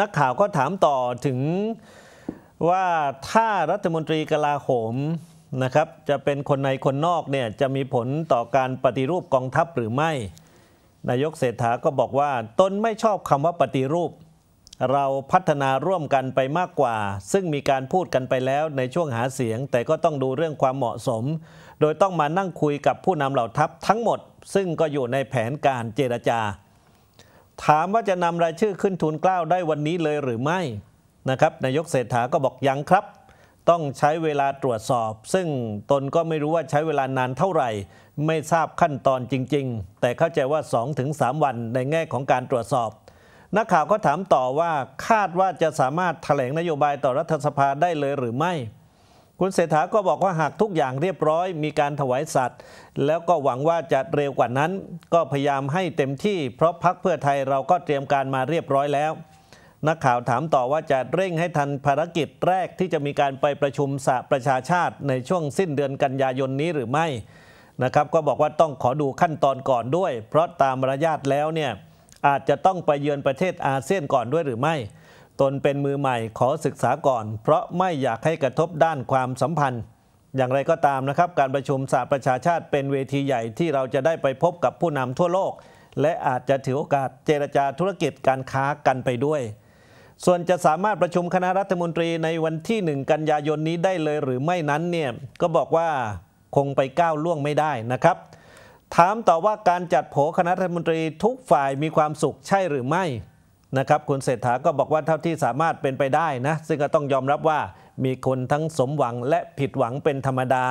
นักข่าวก็ถามต่อถึงว่าถ้ารัฐมนตรีกลาโหมนะครับจะเป็นคนในคนนอกเนี่ยจะมีผลต่อการปฏิรูปกองทัพหรือไม่ นายกเศรษฐาก็บอกว่าตนไม่ชอบคำว่าปฏิรูป เราพัฒนาร่วมกันไปมากกว่า ซึ่งมีการพูดกันไปแล้วในช่วงหาเสียง แต่ก็ต้องดูเรื่องความเหมาะสม โดยต้องมานั่งคุยกับผู้นำเหล่าทัพทั้งหมด ซึ่งก็อยู่ในแผนการเจรจาถามว่าจะนำรายชื่อขึ้นทูลเกล้าได้วันนี้เลยหรือไม่นะครับนายกเศรษฐาก็บอกยังครับ ต้องใช้เวลาตรวจสอบ ซึ่งตนก็ไม่รู้ว่าใช้เวลานานเท่าไหร่ ไม่ทราบขั้นตอนจริงๆ แต่เข้าใจว่า 2-3 วันในแง่ของการตรวจสอบ นักข่าวก็ถามต่อว่าคาดว่าจะสามารถถแถลงนโยบายต่อรัฐสภาได้เลยหรือไม่คุณเศรษฐาก็บอกว่าหากทุกอย่างเรียบร้อยมีการถวายสัตว์ แล้วก็หวังว่าจะเร็วกว่านั้น ก็พยายามให้เต็มที่ เพราะพักเพื่อไทยเราก็เตรียมการมาเรียบร้อยแล้ว นักข่าวถามต่อว่าจะเร่งให้ทันภารกิจแรกที่จะมีการไปประชุมสหประชาชาติในช่วงสิ้นเดือนกันยายนนี้หรือไม่นะครับก็บอกว่าต้องขอดูขั้นตอนก่อนด้วย เพราะตามมารยาทแล้วเนี่ยอาจจะต้องไปเยือนประเทศอาเซียนก่อนด้วยหรือไม่ตนเป็นมือใหม่ขอศึกษาก่อน เพราะไม่อยากให้กระทบด้านความสัมพันธ์ อย่างไรก็ตามนะครับการประชุมสหประชาชาติเป็นเวทีใหญ่ที่เราจะได้ไปพบกับผู้นำทั่วโลก และอาจจะถือโอกาสเจรจาธุรกิจการค้ากันไปด้วย ส่วนจะสามารถประชุมคณะรัฐมนตรีในวันที่ 1 กันยายนนี้ได้เลยหรือไม่นั้นเนี่ยก็บอกว่าคงไปก้าวล่วงไม่ได้นะครับถามต่อว่าการจัดโผคณะรัฐมนตรีทุกฝ่ายมีความสุขใช่หรือไม่นะครับคุณเศรษฐาก็บอกว่าเท่าที่สามารถเป็นไปได้นะซึ่งก็ต้องยอมรับว่ามีคนทั้งสมหวังและผิดหวังเป็นธรรมดา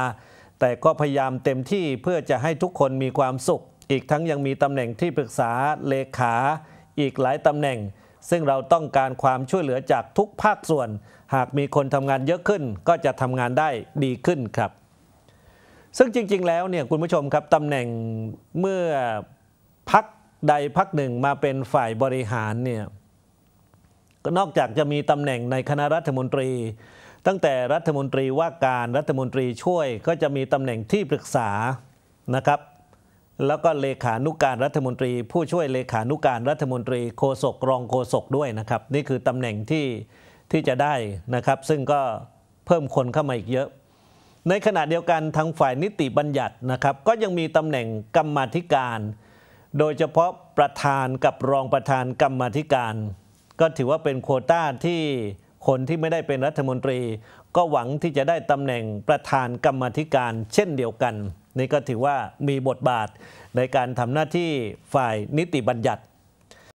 แต่ก็พยายามเต็มที่เพื่อจะให้ทุกคนมีความสุข อีกทั้งยังมีตำแหน่งที่ปรึกษาเลขาอีกหลายตำแหน่ง ซึ่งเราต้องการความช่วยเหลือจากทุกภาคส่วน หากมีคนทำงานเยอะขึ้น ก็จะทำงานได้ดีขึ้นครับ ซึ่งจริงๆ แล้วเนี่ยคุณผู้ชมครับตำแหน่งเมื่อพักใดพักหนึ่งมาเป็นฝ่ายบริหารเนี่ยก็นอกจากจะมีตำแหน่งในคณะรัฐมนตรี ตั้งแต่รัฐมนตรีว่าการรัฐมนตรีช่วยก็จะมีตำแหน่งที่ปรึกษานะครับแล้วก็เลขานุกการรัฐมนตรี ผู้ช่วยเลขานุกการรัฐมนตรีโฆษกรองโฆษกด้วยนะครับนี่คือตำแหน่งที่ที่จะได้นะครับซึ่งก็เพิ่มคนเข้ามาอีกเยอะ ในขณะเดียวกันทางฝ่ายนิติบัญญัตินะครับก็ ยังมีตำแหน่งกรรมธิการโดยเฉพาะประธานกับรองประธานกรรมธิการ ก็ถือว่าเป็นโควต้าที่คนที่ไม่ได้เป็นรัฐมนตรี ก็หวังที่จะได้ตำแหน่งประธานกรรมธิการ เช่นเดียวกัน นี่ก็ถือว่ามีบทบาทในการทำหน้าที่ฝ่ายนิติบัญญัติ